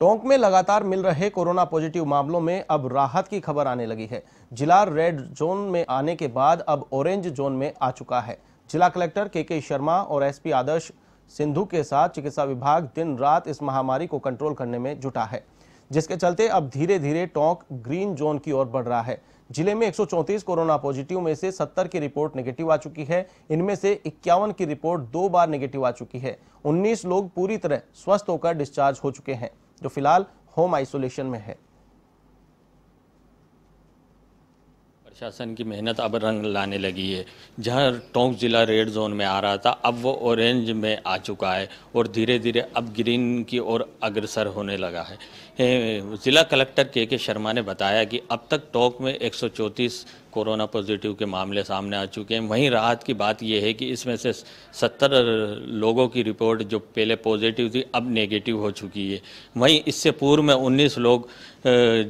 टोंक में लगातार मिल रहे कोरोना पॉजिटिव मामलों में अब राहत की खबर आने लगी है जिला रेड जोन में आने के बाद अब ऑरेंज जोन में आ चुका है जिला कलेक्टर के के शर्मा और एसपी आदर्श सिंधु के साथ चिकित्सा विभाग दिन रात इस महामारी को कंट्रोल करने में जुटा है जिसके चलते अब धीरे धीरे टोंक ग्रीन जोन की ओर बढ़ रहा है जिले में एक कोरोना पॉजिटिव में से 70 की रिपोर्ट नेगेटिव आ चुकी है इनमें से इक्यावन की रिपोर्ट दो बार नेगेटिव आ चुकी है 19 लोग पूरी तरह स्वस्थ होकर डिस्चार्ज हो चुके हैं जो फिलहाल होम आइसोलेशन में है प्रशासन की मेहनत अब रंग लाने लगी है जहां टोंक ज़िला रेड जोन में आ रहा था अब वो ऑरेंज में आ चुका है और धीरे धीरे अब ग्रीन की ओर अग्रसर होने लगा है ज़िला कलेक्टर के के शर्मा ने बताया कि अब तक टोंक में एक कोरोना पॉजिटिव के मामले सामने आ चुके हैं वहीं राहत की बात यह है कि इसमें से सत्तर लोगों की रिपोर्ट जो पहले पॉजिटिव थी अब नेगेटिव हो चुकी है वहीं इससे पूर्व में उन्नीस लोग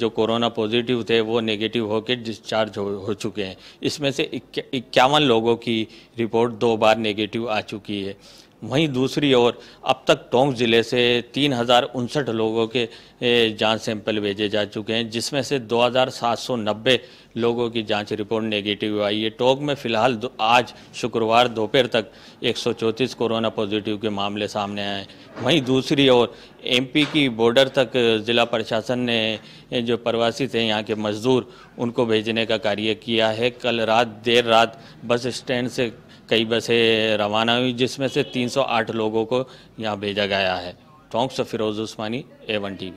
जो कोरोना पॉजिटिव थे वो नेगेटिव होकर डिस्चार्ज हो, हो चुके हैं इसमें से इक्यावन लोगों की रिपोर्ट दो बार नेगेटिव आ चुकी है वहीं दूसरी ओर अब तक टोंक ज़िले से तीन हज़ार उनसठ लोगों के जांच सैंपल भेजे जा चुके हैं जिसमें से 2,790 लोगों की जांच रिपोर्ट नेगेटिव आई है टोंक में फ़िलहाल आज शुक्रवार दोपहर तक चौंतीस कोरोना पॉजिटिव के मामले सामने आए वहीं दूसरी ओर एमपी की बॉर्डर तक ज़िला प्रशासन ने जो प्रवासी थे यहाँ के मज़दूर उनको भेजने का कार्य किया है कल रात देर रात बस स्टैंड से कई बसें रवाना हुई जिसमें से 308 लोगों को यहाँ भेजा गया है टोंक से Firoz Usmani A one T